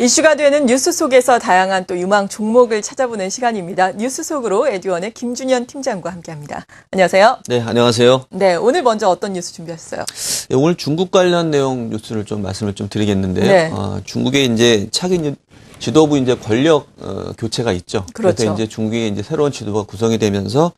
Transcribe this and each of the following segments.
이슈가 되는 뉴스 속에서 다양한 또 유망 종목을 찾아보는 시간입니다. 뉴스 속으로 에듀원의 김준현 팀장과 함께합니다. 안녕하세요. 네, 안녕하세요. 네, 오늘 먼저 어떤 뉴스 준비하셨어요? 네, 오늘 중국 관련 내용 뉴스를 좀 말씀을 좀 드리겠는데요. 네. 아, 중국의 이제 차기 지도부 이제 권력 어, 교체가 있죠. 그렇죠. 그래서 이제 중국의 이제 새로운 지도부가 구성이 되면서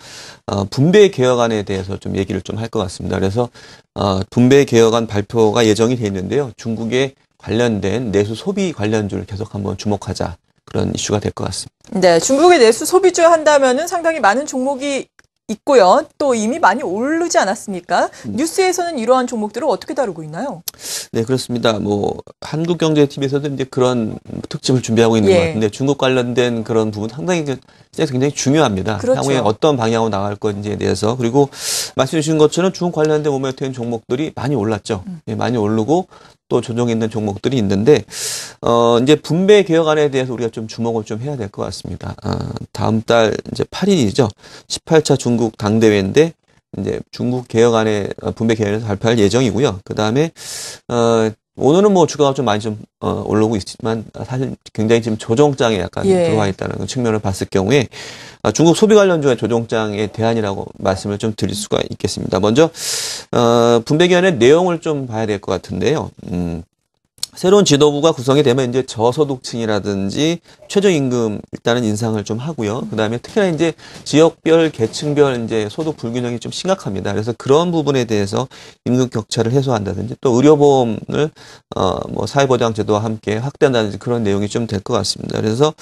어, 분배 개혁안에 대해서 좀 얘기를 좀 할 것 같습니다. 그래서 어, 분배 개혁안 발표가 예정이 돼 있는데요. 중국의 관련된 내수 소비 관련주를 계속 한번 주목하자 그런 이슈가 될 것 같습니다. 네, 중국의 내수 소비주 한다면은 상당히 많은 종목이 있고요. 또 이미 많이 오르지 않았습니까? 음. 뉴스에서는 이러한 종목들을 어떻게 다루고 있나요? 네, 그렇습니다. 뭐 한국경제TV에서도 이제 그런 특집을 준비하고 있는 예. 것 같은데 중국 관련된 그런 부분 상당히 그 굉장히 중요합니다. 그렇죠. 향후에 어떤 방향으로 나갈 건지에 대해서 그리고 말씀해 주신 것처럼 중국 관련된 모멘인 종목들이 많이 올랐죠. 음. 예, 많이 오르고 또 조정있는 종목들이 있는데 어 이제 분배 개혁안에 대해서 우리가 좀 주목을 좀 해야 될 것 같습니다. 어, 다음 달 이제 8일이죠. 18차 중국 당대회인데 이제 중국 개혁안에 어, 분배 개혁안에서 발표할 예정이고요. 그 다음에 어 오늘은 뭐 주가가 좀 많이 좀 어, 올라오고 있지만 사실 굉장히 지금 조정장에 약간 예. 들어와 있다는 측면을 봤을 경우에 아, 중국 소비 관련주의 조정장에 대안이라고 말씀을 좀 드릴 수가 있겠습니다. 먼저 어, 분배기관의 내용을 좀 봐야 될 것 같은데요. 음, 새로운 지도부가 구성이 되면 이제 저소득층이라든지 최저임금 일단은 인상을 좀 하고요. 그다음에 특히나 이제 지역별 계층별 이제 소득 불균형이 좀 심각합니다. 그래서 그런 부분에 대해서 임금 격차를 해소한다든지 또 의료보험을 어 뭐 사회보장 제도와 함께 확대한다든지 그런 내용이 좀 될 것 같습니다. 그래서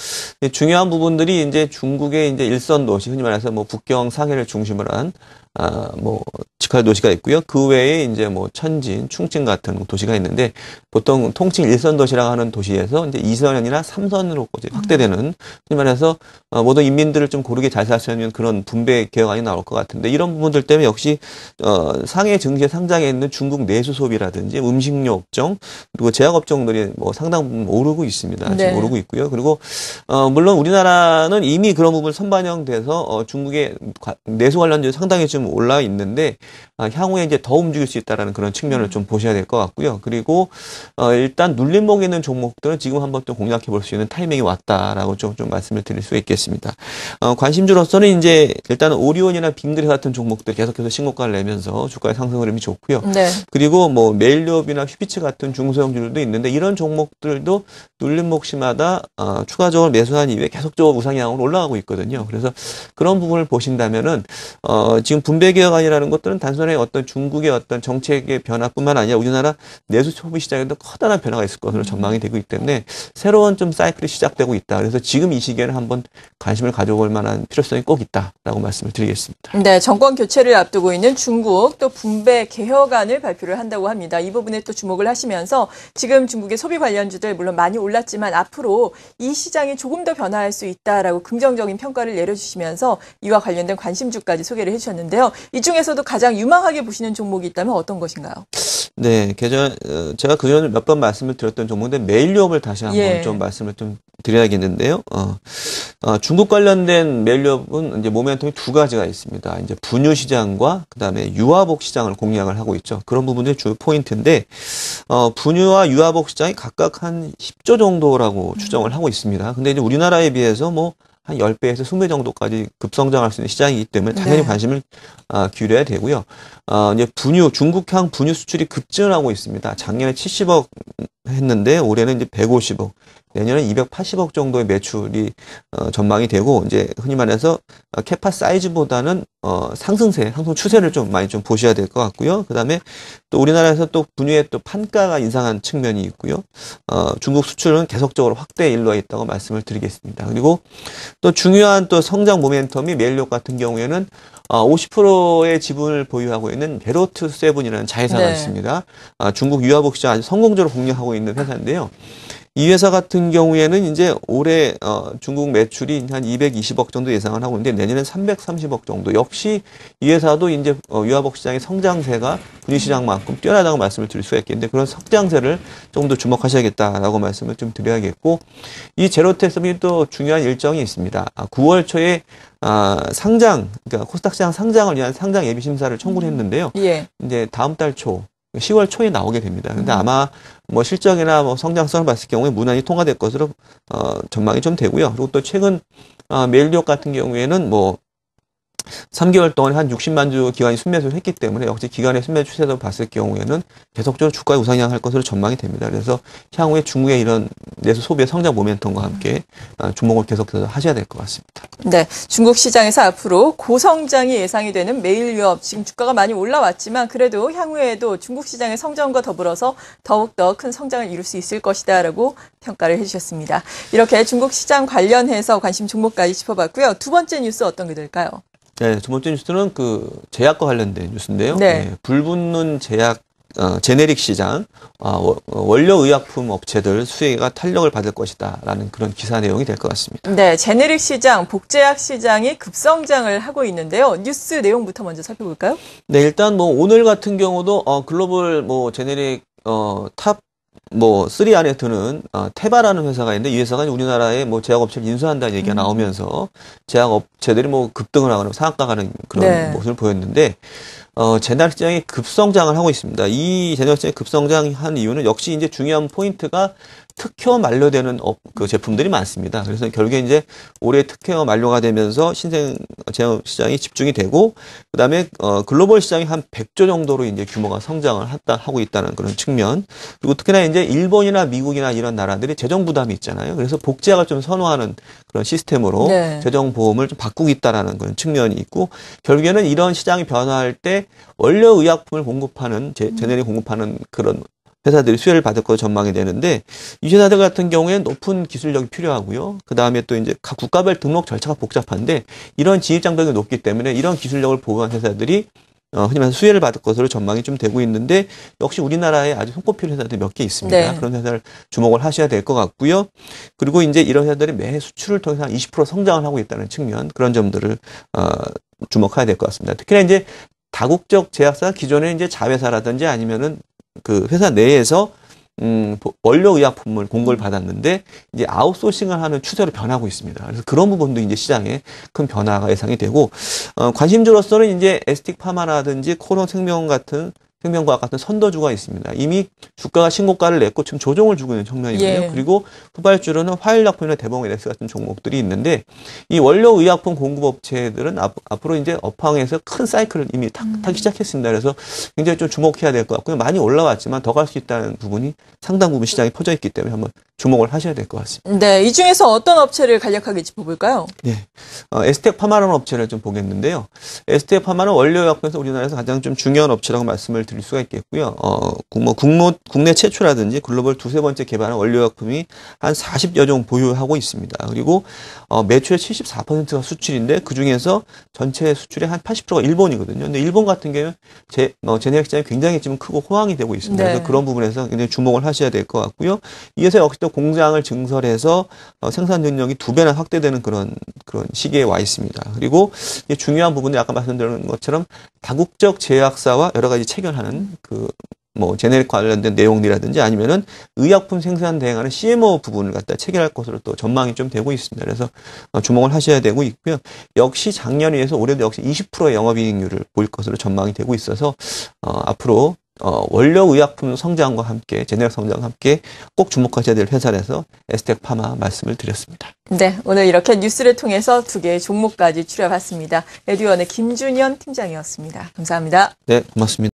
중요한 부분들이 이제 중국의 이제 일선 도시 흔히 말해서 뭐 북경 상해를 중심으로 한 아, 뭐, 직할 도시가 있고요. 그 외에 이제 뭐 천진, 충칭 같은 도시가 있는데 보통 통칭 일선 도시라고 하는 도시에서 이제 이선이나 삼선으로 이제 확대되는 소 말해서 어, 모든 인민들을 좀 고르게 잘 살 수 있는 그런 분배 개혁안이 나올 것 같은데 이런 부분들 때문에 역시 어, 상해 증시에 상장에 있는 중국 내수 소비라든지 음식료 업종 그리고 제약 업종들이 뭐 상당 부분 오르고 있습니다. 네. 지금 오르고 있고요. 그리고 어, 물론 우리나라는 이미 그런 부분 선반영돼서 어, 중국의 내수 관련주 상당히 좀 올라 있는데 아, 향후에 이제 더 움직일 수 있다라는 그런 측면을 좀 보셔야 될 것 같고요. 그리고 어, 일단 눌림목 있는 종목들은 지금 한 번 또 공략해 볼 수 있는 타이밍이 왔다. 어다라고 좀, 좀 말씀을 드릴 수 있겠습니다. 어, 관심주로서는 이제 일단 오리온이나 빙그레 같은 종목들 계속해서 신고가를 내면서 주가의 상승 흐름이 좋고요. 네. 그리고 뭐일리업이나 휘비츠 같은 중소형주들도 있는데 이런 종목들도 눌림 몫시마다 어, 추가적으로 매수한 이후에 계속적으로 우상향으로 올라가고 있거든요. 그래서 그런 부분을 보신다면은 어, 지금 분배 개혁안이라는 것들은 단순히 어떤 중국의 어떤 정책의 변화뿐만 아니라 우리나라 내수 소비 시장에도 커다란 변화가 있을 것으로 전망이 되고 있기 때문에 새로운 좀 사이클이 시작되고 있다. 그래서 지금 이 시기에는 한번 관심을 가져볼 만한 필요성이 꼭 있다라고 말씀을 드리겠습니다. 네, 정권 교체를 앞두고 있는 중국 또 분배 개혁안을 발표를 한다고 합니다. 이 부분에 또 주목을 하시면서 지금 중국의 소비 관련주들 물론 많이 올랐지만 앞으로 이 시장이 조금 더 변화할 수 있다라고 긍정적인 평가를 내려주시면서 이와 관련된 관심주까지 소개를 해주셨는데요. 이 중에서도 가장 유망하게 보시는 종목이 있다면 어떤 것인가요? 네, 계좌 어, 제가 그 전에 몇 번 말씀을 드렸던 종목인데 메일 유업을 다시 한번 예. 좀 말씀을 좀 드려야겠는데요. 어, 어, 중국 관련된 메일 유업은 이제 모멘텀이 두 가지가 있습니다. 이제 분유 시장과 그다음에 유아복 시장을 공략을 하고 있죠. 그런 부분들이 주요 포인트인데 어, 분유와 유아복 시장이 각각 한 10조 정도라고 음. 추정을 하고 있습니다. 근데 이제 우리나라에 비해서 뭐한 10배에서 20배 정도까지 급성장할 수 있는 시장이기 때문에 당연히 네. 관심을 아, 기울여야 되고요. 아, 이제 분유, 중국향 분유 수출이 급증하고 을 있습니다. 작년에 70억 했는데 올해는 이제 150억, 내년에 280억 정도의 매출이 어, 전망이 되고 이제 흔히 말해서 어, 캐파 사이즈보다는 어, 상승세, 상승 추세를 좀 많이 좀 보셔야 될 것 같고요. 그다음에 또 우리나라에서 또 분유의 또 판가가 인상한 측면이 있고요. 어, 중국 수출은 계속적으로 확대 일로와 있다고 말씀을 드리겠습니다. 그리고 또 중요한 또 성장 모멘텀이 메일력 같은 경우에는 어, 50%의 지분을 보유하고 있는 베로트 세븐이라는 자회사가 네. 있습니다. 아, 중국 유아복 시장 아주 성공적으로 공략하고 있는 회사인데요. 이 회사 같은 경우에는 이제 올해 어, 중국 매출이 한 220억 정도 예상을 하고 있는데 내년엔 330억 정도. 역시 이 회사도 이제 어, 유아복 시장의 성장세가 분유 시장만큼 뛰어나다고 말씀을 드릴 수가 있겠는데 그런 성장세를 조금 더 주목하셔야겠다라고 말씀을 좀 드려야겠고 이제로테스트는또 중요한 일정이 있습니다. 아, 9월 초에 아, 상장, 그러니까 코스닥 시장 상장을 위한 상장 예비 심사를 청구를 했는데요. 예. 이제 다음 달 초, 10월 초에 나오게 됩니다. 근데 음. 아마 뭐 실적이나 뭐 성장성을 봤을 경우에 무난히 통과될 것으로 어, 전망이 좀 되고요. 그리고 또 최근 아, 메일리옥 같은 경우에는 뭐 3개월 동안 한 60만 주기간이 순매수를 했기 때문에 역시 기간의순매 추세도 봤을 경우에는 계속적으로 주가가 우상향할 것으로 전망이 됩니다. 그래서 향후에 중국의 이런 내수 소비의 성장 모멘텀과 함께 아, 주목을 계속해서 하셔야 될 것 같습니다. 네, 중국 시장에서 앞으로 고성장이 예상이 되는 매일 유업 지금 주가가 많이 올라왔지만 그래도 향후에도 중국 시장의 성장과 더불어서 더욱더 큰 성장을 이룰 수 있을 것이다라고 평가를 해주셨습니다. 이렇게 중국 시장 관련해서 관심 종목까지 짚어봤고요. 두 번째 뉴스 어떤 게 될까요? 네, 두 번째 뉴스는 그 제약과 관련된 뉴스인데요. 네. 네, 불붙는 제약 어, 제네릭 시장, 아, 어, 원료 의약품 업체들 수혜가 탄력을 받을 것이다라는 그런 기사 내용이 될 것 같습니다. 네, 제네릭 시장, 복제약 시장이 급성장을 하고 있는데요. 뉴스 내용부터 먼저 살펴볼까요? 네, 일단 뭐 오늘 같은 경우도 어, 글로벌 뭐 제네릭 어, 탑뭐 쓰리 안에 드는 어, 테바라는 회사가 있는데 이 회사가 우리나라에 뭐 제약업체를 인수한다는 얘기가 음. 나오면서 제약업체들이 뭐 급등을 하거나 상한가 가는 그런 네. 모습을 보였는데 어, 제달 시장이 급성장을 하고 있습니다. 이 제달 시장이 급성장한 이유는 역시 이제 중요한 포인트가 특허 만료되는 어, 그 제품들이 많습니다. 그래서 결국에 이제 올해 특허 만료가 되면서 신생 제약 시장이 집중이 되고 그다음에 어, 글로벌 시장이 한 100조 정도로 이제 규모가 성장을 했다, 하고 있다는 그런 측면. 그리고 특히나 이제 일본이나 미국이나 이런 나라들이 재정 부담이 있잖아요. 그래서 복지학을 좀 선호하는 그런 시스템으로 네. 재정 보험을 좀 바꾸겠다라는 그런 측면이 있고 결국에는 이런 시장이 변화할 때 원료 의약품을 공급하는 제, 음. 제네릭 공급하는 그런 회사들이 수혜를 받을 것으로 전망이 되는데 유 회사들 같은 경우에 높은 기술력이 필요하고요. 그 다음에 또 이제 각 국가별 등록 절차가 복잡한데 이런 진입 장벽이 높기 때문에 이런 기술력을 보유한 회사들이 어, 흔히 말해서 수혜를 받을 것으로 전망이 좀 되고 있는데 역시 우리나라에 아주 손꼽히는 회사들이 몇 개 있습니다. 네. 그런 회사를 주목을 하셔야 될 것 같고요. 그리고 이제 이런 회사들이 매해 수출을 통해서 한20% 성장을 하고 있다는 측면 그런 점들을 어, 주목해야 될 것 같습니다. 특히나 이제 다국적 제약사 기존에 이제 자회사라든지 아니면은 그 회사 내에서 음, 원료의약품을 공급을 받았는데 이제 아웃소싱을 하는 추세로 변하고 있습니다. 그래서 그런 부분도 이제 시장에 큰 변화가 예상이 되고 어, 관심주로서는 이제 에스틱 파마라든지 코론 생명 같은 생명과 같은 선도주가 있습니다. 이미 주가가 신고가를 냈고 지금 조정을 주고 있는 측면이고요. 예. 그리고 후발주로는 화일약품이나 대봉에네스 같은 종목들이 있는데 이 원료 의약품 공급업체들은 앞, 으로 이제 업황에서 큰 사이클을 이미 타, 기 음. 시작했습니다. 그래서 굉장히 좀 주목해야 될 것 같고요. 많이 올라왔지만 더 갈 수 있다는 부분이 상당 부분 시장에 퍼져 있기 때문에 한번 주목을 하셔야 될 것 같습니다. 네, 이 중에서 어떤 업체를 간략하게 짚어볼까요? 네, 어, 에스텍 파마라는 업체를 좀 보겠는데요. 에스텍 파마는 원료 의약품에서 우리나라에서 가장 좀 중요한 업체라고 말씀을 드릴 수가 있겠고요. 어, 뭐 국모, 국내 최초라든지 글로벌 두세 번째 개발한 원료약품이 한 40여 종 보유하고 있습니다. 그리고 어, 매출의 74%가 수출인데 그중에서 전체 수출의 한 80%가 일본이거든요. 근데 일본 같은 경우는 제, 어, 제네릭 시장이 굉장히 지금 크고 호황이 되고 있습니다. 네. 그래서 그런 부분에서 굉장히 주목을 하셔야 될 것 같고요. 이어서 역시 또 공장을 증설해서 어, 생산 능력이 두 배나 확대되는 그런 그런 시기에 와 있습니다. 그리고 중요한 부분이 아까 말씀드린 것처럼 다국적 제약사와 여러 가지 체결 하는 그 뭐 제네릭 관련된 내용이라든지 아니면은 의약품 생산 대행하는 CMO 부분을 갖다 체결할 것으로 또 전망이 좀 되고 있습니다. 그래서 어, 주목을 하셔야 되고 있고요. 역시 작년 위해서 올해도 역시 20%의 영업이익률을 보일 것으로 전망이 되고 있어서 어, 앞으로 어, 원료 의약품 성장과 함께 제네릭 성장과 함께 꼭 주목하셔야 될 회사라서 에스텍 파마 말씀을 드렸습니다. 네, 오늘 이렇게 뉴스를 통해서 두 개의 종목까지 추려봤습니다. 에듀원의 김준현 팀장이었습니다. 감사합니다. 네, 고맙습니다.